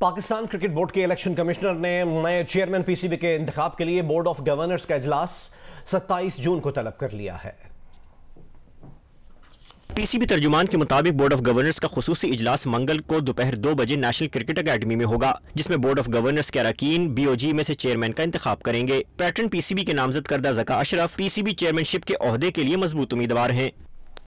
Pakistan Cricket Board के election commissioner ने नए चेयरमैन पीसीबी के इंतखब के लिए बोर्ड ऑफ गवर्नर्स का इजलास 27 जून को तलब कर लिया है पीसीबी तर्जुमान के मुताबिक बोर्ड ऑफ गवर्नर्स का खसूसी इजलास मंगल को दोपहर दो बजे नेशनल क्रिकेट अकेडमी में होगा जिसमें बोर्ड ऑफ गवर्नर्स के अरकान बीओजी में से चेयरमैन का इंतजाम करेंगे पैटर्न पीसीबी के नामजद करदा जका अशरफ पीसीबी चेयरमैनशिप के अहदे के लिए मजबूत उम्मीदवार हैं